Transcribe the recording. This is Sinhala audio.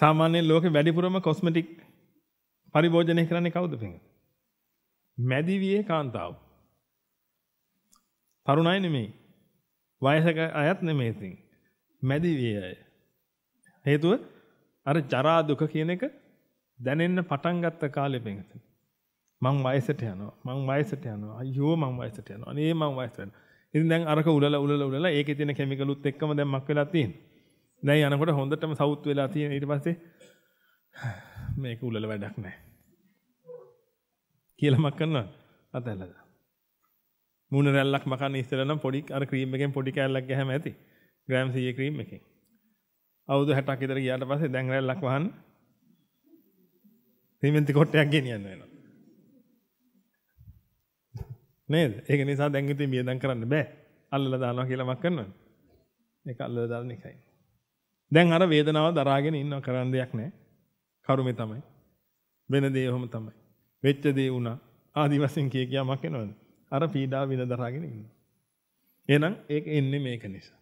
සාමාන්‍යයෙන් ලෝකේ වැඩිපුරම කොස්මටික් පරිභෝජනය කරන්නේ කවුද පිංගුතුනි? මැදිවියේ කාන්තාව. තරුණයි නෙමෙයි. වයසක අයත් නෙමෙයි ඉතින්. මැදිවියේ අය. හේතුව අර ජරා දුක කියන එක දැනෙන්න පටන් ගත්ත කාලේ පිංගුතුනි. මං වයසට යනවා. මං වයසට යනවා. අයියෝ මං වයසට යනවා. අනේ මං වයසට යනවා. ඉතින් දැන් අරක උලලා උලලා උලලා ඒකේ තියෙන කිමිකලුත් එක්කම දැන් මක් වෙලා තියෙනවා. දැන් යනකොට හොඳටම සවුත් වෙලා තියෙන ඊට පස්සේ මේක උලල වැඩක් නැහැ. කියලා මක් කරනවා අතහැරලා. මූණ රැල්ලක් මකන්න ඉස්සෙල්ලා නම් පොඩි අර ක්‍රීම් එකෙන් පොඩි කෑල්ලක් ගහම ඇති. ග්‍රෑම් 100 ක්‍රීම් එකෙන්. අවුරුදු 60ක් විතර ගියාට පස්සේ දැන් රැල්ලක් වහන්න. සිමෙන්ති කොටයක් ගෙනියන්න වෙනවා. නේද? ඒක නිසා දැන් ඉතින් මියදම් කරන්න බෑ. අල්ලලා දානවා කියලා මක් කරනවා. ඒක අල්ලලා දාන එකයි. දැන් අර වේදනාව දරාගෙන ඉන්නව කරන්න දෙයක් නැහැ. කරුමේ තමයි. වෙන දේ ඔහොම තමයි. වෙච්ච දේ වුණා. ආදි වශයෙන් කිය කියාමක් එනවද? අර පීඩාව විඳ දරාගෙන ඉන්නවා. එහෙනම් ඒක එන්නේ මේක නිසා.